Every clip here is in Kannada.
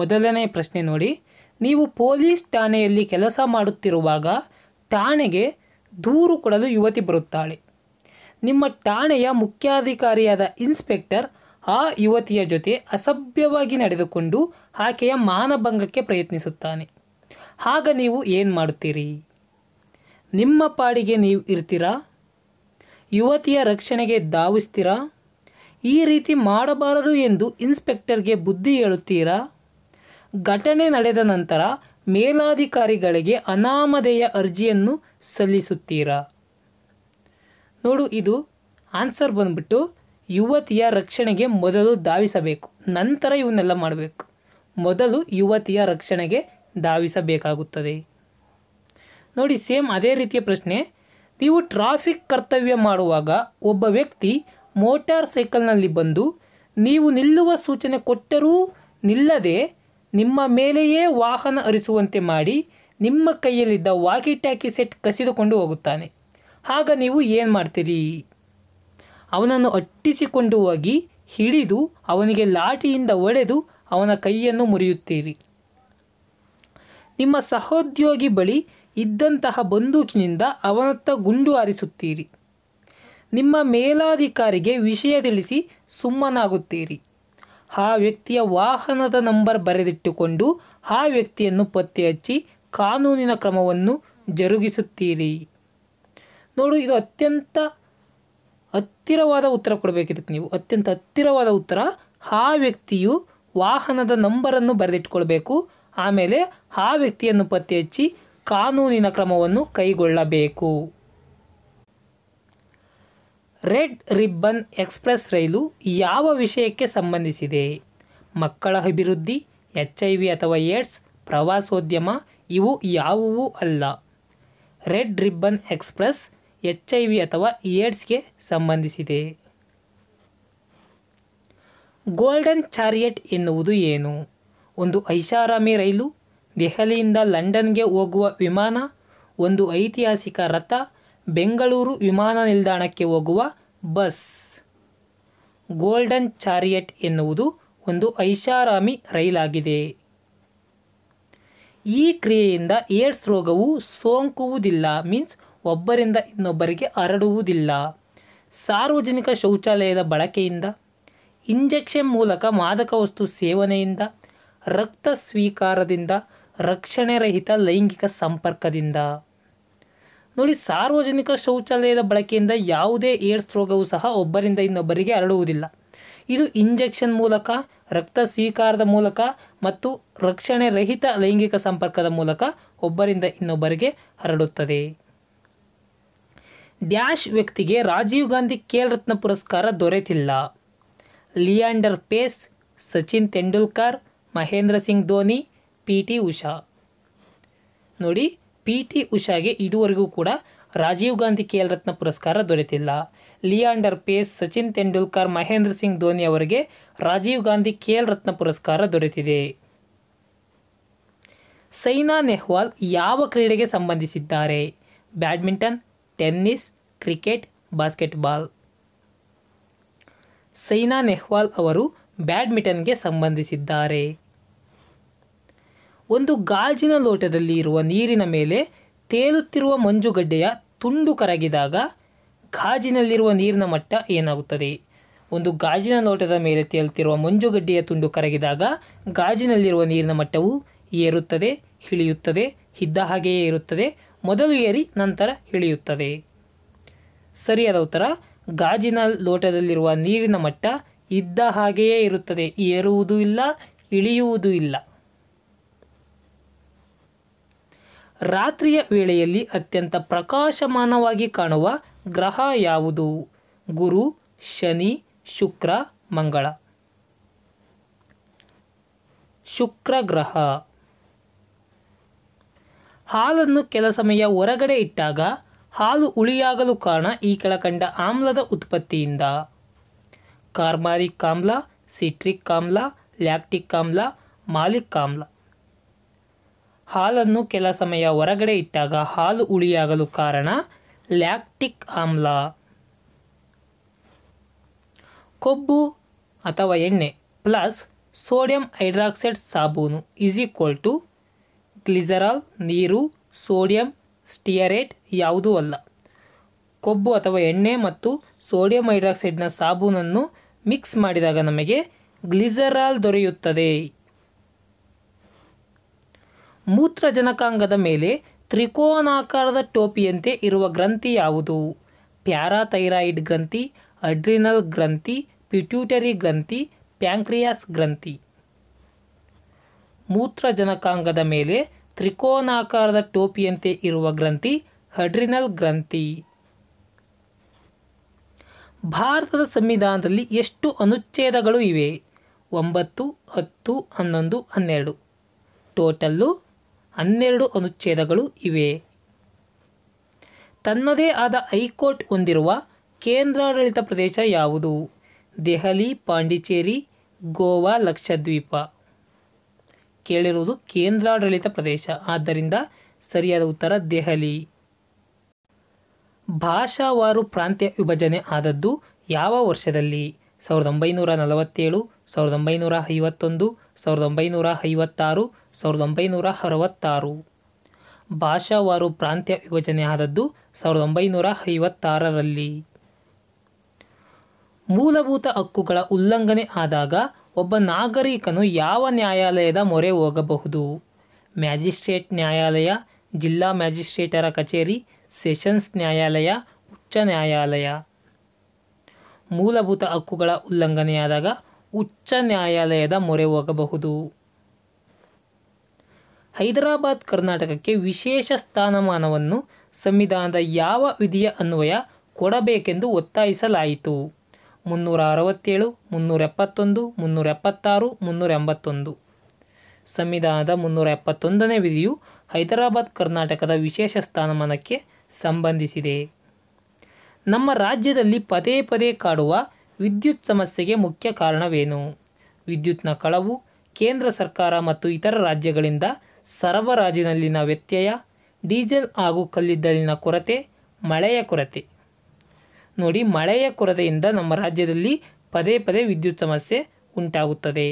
ಮೊದಲನೇ ಪ್ರಶ್ನೆ ನೋಡಿ ನೀವು ಪೊಲೀಸ್ ಠಾಣೆಯಲ್ಲಿ ಕೆಲಸ ಮಾಡುತ್ತಿರುವಾಗ ಠಾಣೆಗೆ ದೂರು ಕೊಡಲು ಯುವತಿ ಬರುತ್ತಾಳೆ ನಿಮ್ಮ ಠಾಣೆಯ ಮುಖ್ಯಾಧಿಕಾರಿಯಾದ ಇನ್ಸ್ಪೆಕ್ಟರ್ ಆ ಯುವತಿಯ ಜೊತೆ ಅಸಭ್ಯವಾಗಿ ನಡೆದುಕೊಂಡು ಆಕೆಯ ಮಾನಭಂಗಕ್ಕೆ ಪ್ರಯತ್ನಿಸುತ್ತಾನೆ ಆಗ ನೀವು ಏನು ಮಾಡುತ್ತೀರಿ ನಿಮ್ಮ ಪಾಡಿಗೆ ನೀವು ಇರ್ತೀರಾ ಯುವತಿಯ ರಕ್ಷಣೆಗೆ ಧಾವಿಸ್ತೀರಾ ಈ ರೀತಿ ಮಾಡಬಾರದು ಎಂದು ಇನ್ಸ್ಪೆಕ್ಟರ್ಗೆ ಬುದ್ಧಿ ಹೇಳುತ್ತೀರಾ ಘಟನೆ ನಡೆದ ನಂತರ ಮೇಲಾಧಿಕಾರಿಗಳಿಗೆ ಅನಾಮಧೇಯ ಅರ್ಜಿಯನ್ನು ಸಲ್ಲಿಸುತ್ತೀರಾ ನೋಡು ಇದು ಆನ್ಸರ್ ಬಂದ್ಬಿಟ್ಟು ಯುವತಿಯ ರಕ್ಷಣೆಗೆ ಮೊದಲು ಧಾವಿಸಬೇಕು ನಂತರ ಇವನ್ನೆಲ್ಲ ಮಾಡಬೇಕು ಮೊದಲು ಯುವತಿಯ ರಕ್ಷಣೆಗೆ ಧಾವಿಸಬೇಕಾಗುತ್ತದೆ ನೋಡಿ ಸೇಮ್ ಅದೇ ರೀತಿಯ ಪ್ರಶ್ನೆ ನೀವು ಟ್ರಾಫಿಕ್ ಕರ್ತವ್ಯ ಮಾಡುವಾಗ ಒಬ್ಬ ವ್ಯಕ್ತಿ ಮೋಟಾರ್ ಸೈಕಲ್ನಲ್ಲಿ ಬಂದು ನೀವು ನಿಲ್ಲುವ ಸೂಚನೆ ಕೊಟ್ಟರೂ ನಿಲ್ಲದೆ ನಿಮ್ಮ ಮೇಲೆಯೇ ವಾಹನ ಅರಿಸುವಂತೆ ಮಾಡಿ ನಿಮ್ಮ ಕೈಯಲ್ಲಿದ್ದ ವಾಕಿ ಟ್ಯಾಕಿ ಸೆಟ್ ಕಸಿದುಕೊಂಡು ಹೋಗುತ್ತಾನೆ ಆಗ ನೀವು ಏನು ಮಾಡ್ತೀರಿ ಅವನನ್ನು ಅಟ್ಟಿಸಿಕೊಂಡು ಹೋಗಿ ಹಿಡಿದು ಅವನಿಗೆ ಲಾಠಿಯಿಂದ ಒಡೆದು ಅವನ ಕೈಯನ್ನು ಮುರಿಯುತ್ತೀರಿ ನಿಮ್ಮ ಸಹೋದ್ಯೋಗಿ ಬಳಿ ಇದ್ದಂತಹ ಬಂದೂಕಿನಿಂದ ಅವನತ್ತ ಗುಂಡು ಹಾರಿಸುತ್ತೀರಿ ನಿಮ್ಮ ಮೇಲಾಧಿಕಾರಿಗೆ ವಿಷಯ ತಿಳಿಸಿ ಸುಮ್ಮನಾಗುತ್ತೀರಿ ಆ ವ್ಯಕ್ತಿಯ ವಾಹನದ ನಂಬರ್ ಬರೆದಿಟ್ಟುಕೊಂಡು ಆ ವ್ಯಕ್ತಿಯನ್ನು ಪತ್ತೆ ಹಚ್ಚಿ ಕಾನೂನಿನ ಕ್ರಮವನ್ನು ಜರುಗಿಸುತ್ತೀರಿ ನೋಡು ಇದು ಅತ್ಯಂತ ಹತ್ತಿರವಾದ ಉತ್ತರ ಕೊಡಬೇಕಿದ್ದಕ್ಕೆ ನೀವು ಅತ್ಯಂತ ಹತ್ತಿರವಾದ ಉತ್ತರ ಆ ವ್ಯಕ್ತಿಯು ವಾಹನದ ನಂಬರನ್ನು ಬರೆದಿಟ್ಕೊಳ್ಬೇಕು ಆಮೇಲೆ ಆ ವ್ಯಕ್ತಿಯನ್ನು ಪತ್ತೆ ಹಚ್ಚಿ ಕಾನೂನಿನ ಕ್ರಮವನ್ನು ಕೈಗೊಳ್ಳಬೇಕು ರೆಡ್ ರಿಬ್ಬನ್ ಎಕ್ಸ್ಪ್ರೆಸ್ ರೈಲು ಯಾವ ವಿಷಯಕ್ಕೆ ಸಂಬಂಧಿಸಿದೆ ಮಕ್ಕಳ ಅಭಿವೃದ್ಧಿ ಎಚ್ ಐ ವಿ ಅಥವಾ ಏಡ್ಸ್ ಪ್ರವಾಸೋದ್ಯಮ ಇವು ಯಾವುವೂ ಅಲ್ಲ red ribbon express H I V ಅಥವಾ ಏಡ್ಸ್ಗೆ ಸಂಬಂಧಿಸಿದೆ ಗೋಲ್ಡನ್ ಚಾರಿಯೆಟ್ ಎನ್ನುವುದು ಏನು ಒಂದು ಐಷಾರಾಮಿ ರೈಲು ದೆಹಲಿಯಿಂದ ಲಂಡನ್ಗೆ ಹೋಗುವ ವಿಮಾನ ಒಂದು ಐತಿಹಾಸಿಕ ರಥ ಬೆಂಗಳೂರು ವಿಮಾನ ನಿಲ್ದಾಣಕ್ಕೆ ಹೋಗುವ ಬಸ್ ಗೋಲ್ಡನ್ ಚಾರಿಯಟ್ ಎನ್ನುವುದು ಒಂದು ಐಷಾರಾಮಿ ರೈಲಾಗಿದೆ ಈ ಕ್ರಿಯೆಯಿಂದ ಏಡ್ಸ್ ರೋಗವು ಸೋಂಕುವುದಿಲ್ಲ ಮೀನ್ಸ್ ಒಬ್ಬರಿಂದ ಇನ್ನೊಬ್ಬರಿಗೆ ಹರಡುವುದಿಲ್ಲ ಸಾರ್ವಜನಿಕ ಶೌಚಾಲಯದ ಬಳಕೆಯಿಂದ ಇಂಜೆಕ್ಷನ್ ಮೂಲಕ ಮಾದಕ ವಸ್ತು ಸೇವನೆಯಿಂದ ರಕ್ತ ಸ್ವೀಕಾರದಿಂದ ರಕ್ಷಣೆರಹಿತ ಲೈಂಗಿಕ ಸಂಪರ್ಕದಿಂದ ನೋಡಿ ಸಾರ್ವಜನಿಕ ಶೌಚಾಲಯದ ಬಳಕೆಯಿಂದ ಯಾವುದೇ ಏಡ್ಸ್ ರೋಗವು ಸಹ ಒಬ್ಬರಿಂದ ಇನ್ನೊಬ್ಬರಿಗೆ ಹರಡುವುದಿಲ್ಲ ಇದು ಇಂಜೆಕ್ಷನ್ ಮೂಲಕ ರಕ್ತ ಸ್ವೀಕಾರದ ಮೂಲಕ ಮತ್ತು ರಕ್ಷಣೆ ರಹಿತ ಲೈಂಗಿಕ ಸಂಪರ್ಕದ ಮೂಲಕ ಒಬ್ಬರಿಂದ ಇನ್ನೊಬ್ಬರಿಗೆ ಹರಡುತ್ತದೆ ಡ್ಯಾಶ್ ವ್ಯಕ್ತಿಗೆ ರಾಜೀವ್ ಗಾಂಧಿ ಖೇಲ್ ರತ್ನ ಪುರಸ್ಕಾರ ದೊರೆತಿಲ್ಲ ಲಿಯಾಂಡರ್ ಪೇಸ್ ಸಚಿನ್ ತೆಂಡೂಲ್ಕರ್ ಮಹೇಂದ್ರ ಸಿಂಗ್ ಧೋನಿ ಪಿ ಟಿ ಉಷಾ ನೋಡಿ ಪಿ ಟಿ ಉಷಾಗೆ ಇದುವರೆಗೂ ಕೂಡ ರಾಜೀವ್ ಗಾಂಧಿ ಖೇಲ್ ರತ್ನ ಪುರಸ್ಕಾರ ದೊರೆತಿಲ್ಲ ಲಿಯಾಂಡರ್ ಪೇಸ್ ಸಚಿನ್ ತೆಂಡೂಲ್ಕರ್ ಮಹೇಂದ್ರ ಸಿಂಗ್ ಧೋನಿ ಅವರಿಗೆ ರಾಜೀವ್ ಗಾಂಧಿ ಖೇಲ್ ರತ್ನ ಪುರಸ್ಕಾರ ದೊರೆತಿದೆ ಸೈನಾ ನೆಹ್ವಾಲ್ ಯಾವ ಕ್ರೀಡೆಗೆ ಸಂಬಂಧಿಸಿದ್ದಾರೆ badminton tennis cricket basketball Saina Nehwal ಅವರು ಬ್ಯಾಡ್ಮಿಂಟನ್ಗೆ ಸಂಬಂಧಿಸಿದ್ದಾರೆ ಒಂದು ಗಾಜಿನ ಲೋಟದಲ್ಲಿ ಇರುವ ನೀರಿನ ಮೇಲೆ ತೇಲುತ್ತಿರುವ ಮಂಜುಗಡ್ಡೆಯ ತುಂಡು ಕರಗಿದಾಗ ಗಾಜಿನಲ್ಲಿರುವ ನೀರಿನ ಮಟ್ಟ ಏನಾಗುತ್ತದೆ ಒಂದು ಗಾಜಿನ ಲೋಟದ ಮೇಲೆ ತೇಲುತ್ತಿರುವ ಮಂಜುಗಡ್ಡೆಯ ತುಂಡು ಕರಗಿದಾಗ ಗಾಜಿನಲ್ಲಿರುವ ನೀರಿನ ಮಟ್ಟವು ಏರುತ್ತದೆ ಇಳಿಯುತ್ತದೆ ಇದ್ದ ಹಾಗೆಯೇ ಇರುತ್ತದೆ ಮೊದಲು ಏರಿ ನಂತರ ಇಳಿಯುತ್ತದೆ ಸರಿಯಾದ ಉತ್ತರ ಗಾಜಿನ ಲೋಟದಲ್ಲಿರುವ ನೀರಿನ ಮಟ್ಟ ಇದ್ದ ಹಾಗೆಯೇ ಇರುತ್ತದೆ ಏರುವುದೂ ಇಲ್ಲ ಇಳಿಯುವುದೂ ಇಲ್ಲ ರಾತ್ರಿಯ ವೇಳೆಯಲ್ಲಿ ಅತ್ಯಂತ ಪ್ರಕಾಶಮಾನವಾಗಿ ಕಾಣುವ ಗ್ರಹ ಯಾವುದು ಗುರು ಶನಿ ಶುಕ್ರ ಮಂಗಳ ಶುಕ್ರ ಗ್ರಹ ಹಾಲನ್ನು ಕೆಲ ಸಮಯ ಹೊರಗಡೆ ಇಟ್ಟಾಗ ಹಾಲು ಉಳಿಯಾಗಲು ಕಾರಣ ಈ ಕೆಳಕಂಡ ಆಮ್ಲದ ಉತ್ಪತ್ತಿಯಿಂದ ಕಾರ್ಮಾರಿಕ್ ಆಮ್ಲ ಸಿಟ್ರಿಕ್ ಆಮ್ಲ ಲ್ಯಾಕ್ಟಿಕ್ ಆಮ್ಲ ಮಾಲಿಕ್ ಆಮ್ಲ ಹಾಲನ್ನು ಕೆಲ ಸಮಯ ಹೊರಗಡೆ ಇಟ್ಟಾಗ ಹಾಲು ಉಳಿಯಾಗಲು ಕಾರಣ ಲ್ಯಾಕ್ಟಿಕ್ ಆಮ್ಲ ಕೊಬ್ಬು ಅಥವಾ ಎಣ್ಣೆ ಪ್ಲಸ್ ಸೋಡಿಯಂ ಹೈಡ್ರಾಕ್ಸೈಡ್ ಸಾಬೂನು ಈಸ್ ಈಕ್ವಲ್ ಟು ಗ್ಲಿಸರಾಲ್ ನೀರು ಸೋಡಿಯಂ ಸ್ಟಿಯರೇಟ್ ಯಾವುದೂ ಅಲ್ಲ ಕೊಬ್ಬು ಅಥವಾ ಎಣ್ಣೆ ಮತ್ತು ಸೋಡಿಯಂ ಹೈಡ್ರಾಕ್ಸೈಡ್ನ ಸಾಬೂನನ್ನು ಮಿಕ್ಸ್ ಮಾಡಿದಾಗ ನಮಗೆ ಗ್ಲಿಸರಾಲ್ ದೊರೆಯುತ್ತದೆ ಮೂತ್ರಜನಕಾಂಗದ ಮೇಲೆ ತ್ರಿಕೋನಾಕಾರದ ಟೋಪಿಯಂತೆ ಇರುವ ಗ್ರಂಥಿ ಯಾವುದು ಪ್ಯಾರಾಥೈರಾಯ್ಡ್ ಗ್ರಂಥಿ ಅಡ್ರಿನಲ್ ಗ್ರಂಥಿ ಪಿಟ್ಯೂಟರಿ ಗ್ರಂಥಿ ಪ್ಯಾಂಕ್ರಿಯಾಸ್ ಗ್ರಂಥಿ ಮೂತ್ರಜನಕಾಂಗದ ಮೇಲೆ ತ್ರಿಕೋನಾಕಾರದ ಟೋಪಿಯಂತೆ ಇರುವ ಗ್ರಂಥಿ ಹಡ್ರಿನಲ್ ಗ್ರಂಥಿ ಭಾರತದ ಸಂವಿಧಾನದಲ್ಲಿ ಎಷ್ಟು ಅನುಚ್ಛೇದಗಳು ಇವೆ ಒಂಬತ್ತು ಹತ್ತು ಹನ್ನೊಂದು ಹನ್ನೆರಡು ಟೋಟಲ್ಲು ಹನ್ನೆರಡು ಅನುಚ್ಛೇದಗಳು ಇವೆ ತನ್ನದೇ ಆದ ಹೈಕೋರ್ಟ್ ಹೊಂದಿರುವ ಕೇಂದ್ರಾಡಳಿತ ಪ್ರದೇಶ ಯಾವುದು ದೆಹಲಿ ಪಾಂಡಿಚೇರಿ ಗೋವಾ ಲಕ್ಷದ್ವೀಪ ಕೇಳಿರುವುದು ಕೇಂದ್ರಾಡಳಿತ ಪ್ರದೇಶ ಆದ್ದರಿಂದ ಸರಿಯಾದ ಉತ್ತರ ದೆಹಲಿ ಭಾಷಾವಾರು ಪ್ರಾಂತ್ಯ ವಿಭಜನೆ ಆದದ್ದು ಯಾವ ವರ್ಷದಲ್ಲಿ ಸಾವಿರದ ಒಂಬೈನೂರ ನಲವತ್ತೇಳು ಸಾವಿರದ ಒಂಬೈನೂರ ಐವತ್ತೊಂದು ಸಾವಿರದ ಒಂಬೈನೂರ ಐವತ್ತಾರು ಸಾವಿರದ ಒಂಬೈನೂರ ಅರವತ್ತಾರು ಭಾಷಾವಾರು ಪ್ರಾಂತ್ಯ ವಿಭಜನೆ ಆದದ್ದು ಸಾವಿರದ ಒಂಬೈನೂರ ಐವತ್ತಾರರಲ್ಲಿ ಮೂಲಭೂತ ಹಕ್ಕುಗಳ ಉಲ್ಲಂಘನೆ ಆದಾಗ ಒಬ್ಬ ನಾಗರಿಕನು ಯಾವ ನ್ಯಾಯಾಲಯದ ಮೊರೆ ಹೋಗಬಹುದು ಮ್ಯಾಜಿಸ್ಟ್ರೇಟ್ ನ್ಯಾಯಾಲಯ ಜಿಲ್ಲಾ ಮ್ಯಾಜಿಸ್ಟ್ರೇಟರ ಕಚೇರಿ ಸೆಷನ್ಸ್ ನ್ಯಾಯಾಲಯ ಉಚ್ಚ ನ್ಯಾಯಾಲಯ ಮೂಲಭೂತ ಹಕ್ಕುಗಳ ಉಲ್ಲಂಘನೆಯಾದಾಗ ಉಚ್ಚ ನ್ಯಾಯಾಲಯದ ಮೊರೆ ಹೋಗಬಹುದು ಹೈದರಾಬಾದ್ ಕರ್ನಾಟಕಕ್ಕೆ ವಿಶೇಷ ಸ್ಥಾನಮಾನವನ್ನು ಸಂವಿಧಾನದ ಯಾವ ವಿಧಿಯ ಅನ್ವಯ ಕೊಡಬೇಕೆಂದು ಒತ್ತಾಯಿಸಲಾಯಿತು ಮುನ್ನೂರ ಅರವತ್ತೇಳು ಮುನ್ನೂರ ಎಪ್ಪತ್ತೊಂದು ಮುನ್ನೂರ ಎಪ್ಪತ್ತಾರು ಮುನ್ನೂರ ಎಂಬತ್ತೊಂದು ಸಂವಿಧಾನದ ಮುನ್ನೂರ ಎಪ್ಪತ್ತೊಂದನೇ ವಿಧಿಯು ಹೈದರಾಬಾದ್ ಕರ್ನಾಟಕದ ವಿಶೇಷ ಸ್ಥಾನಮಾನಕ್ಕೆ ಸಂಬಂಧಿಸಿದೆ ನಮ್ಮ ರಾಜ್ಯದಲ್ಲಿ ಪದೇ ಪದೇ ಕಾಡುವ ವಿದ್ಯುತ್ ಸಮಸ್ಯೆಗೆ ಮುಖ್ಯ ಕಾರಣವೇನು ವಿದ್ಯುತ್ನ ಕಳವು ಕೇಂದ್ರ ಸರ್ಕಾರ ಮತ್ತು ಇತರ ರಾಜ್ಯಗಳಿಂದ ಸರಬರಾಜಿನಲ್ಲಿನ ವ್ಯತ್ಯಯ ಡೀಸೆಲ್ ಹಾಗೂ ಕಲ್ಲಿದ್ದಲಿನ ಕೊರತೆ ಮಳೆಯ ಕೊರತೆ ನೋಡಿ ಮಳೆಯ ಕೊರತೆಯಿಂದ ನಮ್ಮ ರಾಜ್ಯದಲ್ಲಿ ಪದೇ ಪದೇ ವಿದ್ಯುತ್ ಸಮಸ್ಯೆ ಉಂಟಾಗುತ್ತದೆ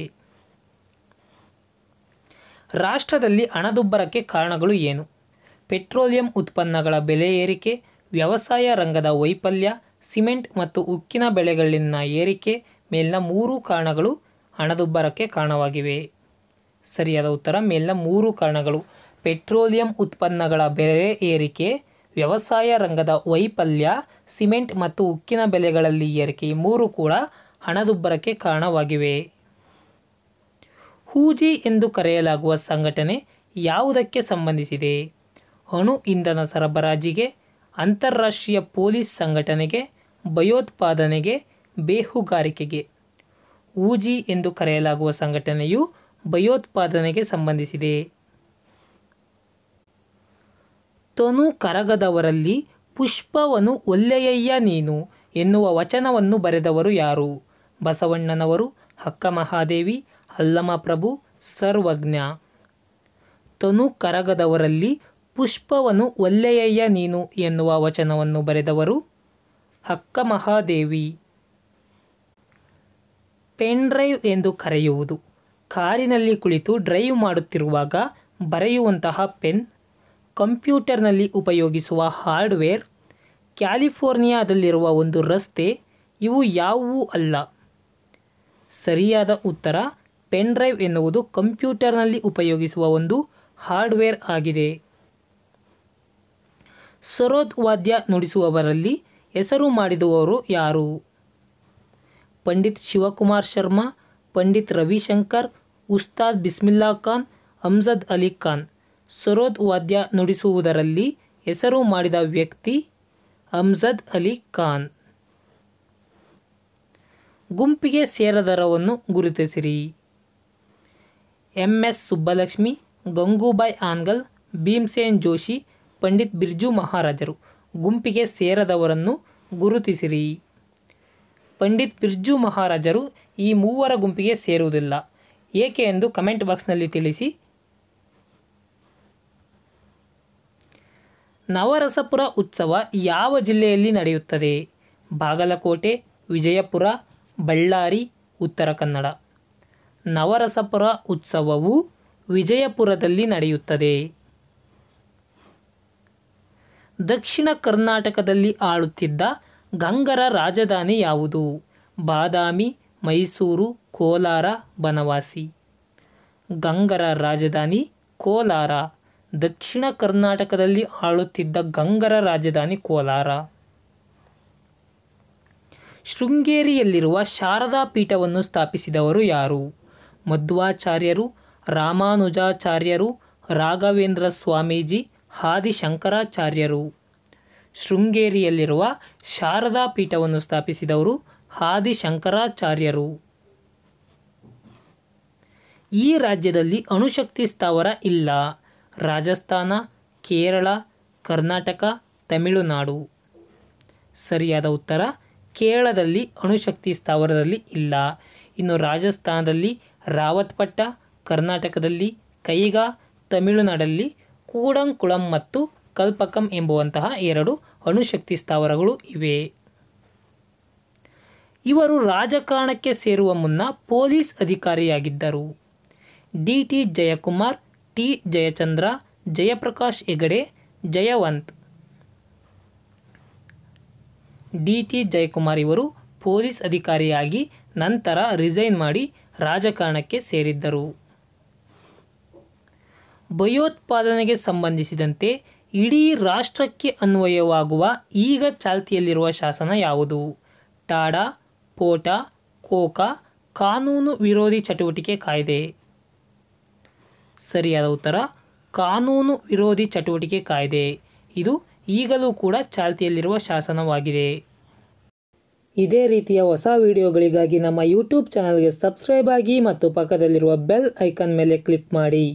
ರಾಷ್ಟ್ರದಲ್ಲಿ ಹಣದುಬ್ಬರಕ್ಕೆ ಕಾರಣಗಳು ಏನು ಪೆಟ್ರೋಲಿಯಂ ಉತ್ಪನ್ನಗಳ ಬೆಲೆ ಏರಿಕೆ ವ್ಯವಸಾಯ ರಂಗದ ವೈಫಲ್ಯ ಸಿಮೆಂಟ್ ಮತ್ತು ಉಕ್ಕಿನ ಬೆಳೆಗಳಲ್ಲಿನ ಏರಿಕೆ ಮೇಲಿನ ಮೂರು ಕಾರಣಗಳು ಹಣದುಬ್ಬರಕ್ಕೆ ಕಾರಣವಾಗಿವೆ ಸರಿಯಾದ ಉತ್ತರ ಮೇಲಿನ ಮೂರು ಕಾರಣಗಳು ಪೆಟ್ರೋಲಿಯಂ ಉತ್ಪನ್ನಗಳ ಬೆಲೆ ಏರಿಕೆ ವ್ಯವಸಾಯ ರಂಗದ ವೈಫಲ್ಯ ಸಿಮೆಂಟ್ ಮತ್ತು ಉಕ್ಕಿನ ಬೆಲೆಗಳಲ್ಲಿ ಏರಿಕೆ ಈ ಮೂರು ಕೂಡ ಹಣದುಬ್ಬರಕ್ಕೆ ಕಾರಣವಾಗಿವೆ ಹೂಜಿ ಎಂದು ಕರೆಯಲಾಗುವ ಸಂಘಟನೆ ಯಾವುದಕ್ಕೆ ಸಂಬಂಧಿಸಿದೆ ಅಣು ಇಂಧನ ಸರಬರಾಜಿಗೆ ಅಂತಾರಾಷ್ಟ್ರೀಯ ಪೊಲೀಸ್ ಸಂಘಟನೆಗೆ ಭಯೋತ್ಪಾದನೆಗೆ ಬೇಹುಗಾರಿಕೆಗೆ ಹೂಜಿ ಎಂದು ಕರೆಯಲಾಗುವ ಸಂಘಟನೆಯು ಭಯೋತ್ಪಾದನೆಗೆ ಸಂಬಂಧಿಸಿದೆ ತನು ಕರಗದವರಲ್ಲಿ ಪುಷ್ಪವನು ಒಲ್ಲೆಯಯ್ಯ ನೀನು ಎನ್ನುವ ವಚನವನ್ನು ಬರೆದವರು ಯಾರು ಬಸವಣ್ಣನವರು ಹಕ್ಕ ಮಹಾದೇವಿ ಅಲ್ಲಮ ಪ್ರಭು ಸರ್ವಜ್ಞ ತನು ಕರಗದವರಲ್ಲಿ ಪುಷ್ಪವನು ಒಲ್ಲೆಯಯ್ಯ ನೀನು ಎನ್ನುವ ವಚನವನ್ನು ಬರೆದವರು ಹಕ್ಕ ಮಹಾದೇವಿ ಡ್ರೈವ್ ಎಂದು ಕರೆಯುವುದು ಕಾರಿನಲ್ಲಿ ಕುಳಿತು ಡ್ರೈವ್ ಮಾಡುತ್ತಿರುವಾಗ ಬರೆಯುವಂತಹ ಪೆನ್ ಕಂಪ್ಯೂಟರ್ನಲ್ಲಿ ಉಪಯೋಗಿಸುವ ಹಾರ್ಡ್ವೇರ್ ಕ್ಯಾಲಿಫೋರ್ನಿಯಾದಲ್ಲಿರುವ ಒಂದು ರಸ್ತೆ ಇವು ಯಾವುವೂ ಅಲ್ಲ ಸರಿಯಾದ ಉತ್ತರ ಪೆನ್ ಡ್ರೈವ್ ಎನ್ನುವುದು ಕಂಪ್ಯೂಟರ್ನಲ್ಲಿ ಉಪಯೋಗಿಸುವ ಒಂದು ಹಾರ್ಡ್ವೇರ್ ಆಗಿದೆ ಸರೋದ್ ವಾದ್ಯ ನುಡಿಸುವವರಲ್ಲಿ ಹೆಸರು ಮಾಡಿದವರು ಯಾರು ಪಂಡಿತ್ ಶಿವಕುಮಾರ್ ಶರ್ಮಾ ಪಂಡಿತ್ ರವಿಶಂಕರ್ ಉಸ್ತಾದ್ ಬಿಸ್ಮಿಲ್ಲಾ ಖಾನ್ ಅಮ್ಜದ್ ಅಲಿ ಖಾನ್ ಸರೋದ್ ವಾದ್ಯ ನುಡಿಸುವುದರಲ್ಲಿ ಹೆಸರು ಮಾಡಿದ ವ್ಯಕ್ತಿ ಅಮ್ಜದ್ ಅಲಿ ಖಾನ್ ಗುಂಪಿಗೆ ಸೇರದರವನ್ನು ಗುರುತಿಸಿರಿ ಎಂ ಎಸ್ ಸುಬ್ಬಲಕ್ಷ್ಮಿ ಗಂಗೂಬಾಯಿ ಆನ್ಗಲ್ ಭೀಮ್ಸೇನ್ ಜೋಶಿ ಪಂಡಿತ್ ಬಿರ್ಜು ಮಹಾರಾಜರು ಗುಂಪಿಗೆ ಸೇರದವರನ್ನು ಗುರುತಿಸಿರಿ ಪಂಡಿತ್ ಬಿರ್ಜು ಮಹಾರಾಜರು ಈ ಮೂವರ ಗುಂಪಿಗೆ ಸೇರುವುದಿಲ್ಲ ಏಕೆ ಎಂದು ಕಮೆಂಟ್ ಬಾಕ್ಸ್ನಲ್ಲಿ ತಿಳಿಸಿ ನವರಸಪುರ ಉತ್ಸವ ಯಾವ ಜಿಲ್ಲೆಯಲ್ಲಿ ನಡೆಯುತ್ತದೆ ಬಾಗಲಕೋಟೆ ವಿಜಯಪುರ ಬಳ್ಳಾರಿ ಉತ್ತರ ಕನ್ನಡ ನವರಸಪುರ ಉತ್ಸವವು ವಿಜಯಪುರದಲ್ಲಿ ನಡೆಯುತ್ತದೆ ದಕ್ಷಿಣ ಕರ್ನಾಟಕದಲ್ಲಿ ಆಳುತ್ತಿದ್ದ ಗಂಗರ ರಾಜಧಾನಿ ಯಾವುದು ಬಾದಾಮಿ ಮೈಸೂರು ಕೋಲಾರ ಬನವಾಸಿ ಗಂಗರ ರಾಜಧಾನಿ ಕೋಲಾರ ದಕ್ಷಿಣ ಕರ್ನಾಟಕದಲ್ಲಿ ಆಳುತ್ತಿದ್ದ ಗಂಗರ ರಾಜಧಾನಿ ಕೋಲಾರ ಶೃಂಗೇರಿಯಲ್ಲಿರುವ ಶಾರದಾ ಪೀಠವನ್ನು ಸ್ಥಾಪಿಸಿದವರು ಯಾರು ಮಧ್ವಾಚಾರ್ಯರು ರಾಮಾನುಜಾಚಾರ್ಯರು ರಾಘವೇಂದ್ರ ಸ್ವಾಮೀಜಿ ಆದಿಶಂಕರಾಚಾರ್ಯರು ಶೃಂಗೇರಿಯಲ್ಲಿರುವ ಶಾರದಾ ಪೀಠವನ್ನು ಸ್ಥಾಪಿಸಿದವರು ಆದಿಶಂಕರಾಚಾರ್ಯರು ಈ ರಾಜ್ಯದಲ್ಲಿ ಅಣುಶಕ್ತಿ ಸ್ಥಾವರ ಇಲ್ಲ ರಾಜಸ್ಥಾನ ಕೇರಳ ಕರ್ನಾಟಕ ತಮಿಳುನಾಡು ಸರಿಯಾದ ಉತ್ತರ ಕೇರಳದಲ್ಲಿ ಅಣುಶಕ್ತಿ ಸ್ಥಾವರದಲ್ಲಿ ಇಲ್ಲ ಇನ್ನು ರಾಜಸ್ಥಾನದಲ್ಲಿ ರಾವತ್ಪಟ್ಟ ಕರ್ನಾಟಕದಲ್ಲಿ ಕೈಗಾ ತಮಿಳುನಾಡಲ್ಲಿ ಕೂಡಂಕುಳಂ ಮತ್ತು ಕಲ್ಪಕಂ ಎಂಬುವಂತಹ ಎರಡು ಅಣುಶಕ್ತಿ ಸ್ಥಾವರಗಳು ಇವೆ ಇವರು ರಾಜಕಾರಣಕ್ಕೆ ಸೇರುವ ಮುನ್ನ ಪೊಲೀಸ್ ಅಧಿಕಾರಿಯಾಗಿದ್ದರು D T Jayakumar T Jayachandra Jayaprakash Hegde Jayawant D T Jayakumar ಇವರು ಪೊಲೀಸ್ ಅಧಿಕಾರಿಯಾಗಿ ನಂತರ ರಿಸೈನ್ ಮಾಡಿ ರಾಜಕಾರಣಕ್ಕೆ ಸೇರಿದ್ದರು ಭಯೋತ್ಪಾದನೆಗೆ ಸಂಬಂಧಿಸಿದಂತೆ ಇಡೀ ರಾಷ್ಟ್ರಕ್ಕೆ ಅನ್ವಯವಾಗುವ ಈಗ ಚಾಲ್ತಿಯಲ್ಲಿರುವ ಶಾಸನ ಯಾವುದು ಟಾಡಾ ಸ್ಫೋಟ ಕೋಕಾ ಕಾನೂನು ವಿರೋಧಿ ಚಟುವಟಿಕೆ ಕಾಯ್ದೆ ಸರಿಯಾದ ಉತ್ತರ ಕಾನೂನು ವಿರೋಧಿ ಚಟುವಟಿಕೆ ಕಾಯ್ದೆ ಇದು ಈಗಲೂ ಕೂಡ ಚಾಲ್ತಿಯಲ್ಲಿರುವ ಶಾಸನವಾಗಿದೆ ಇದೇ ರೀತಿಯ ಹೊಸ ವಿಡಿಯೋಗಳಿಗಾಗಿ ನಮ್ಮ ಯೂಟ್ಯೂಬ್ ಚಾನಲ್ಗೆ ಸಬ್ಸ್ಕ್ರೈಬ್ ಆಗಿ ಮತ್ತು ಪಕ್ಕದಲ್ಲಿರುವ ಬೆಲ್ ಐಕನ್ ಮೇಲೆ ಕ್ಲಿಕ್ ಮಾಡಿ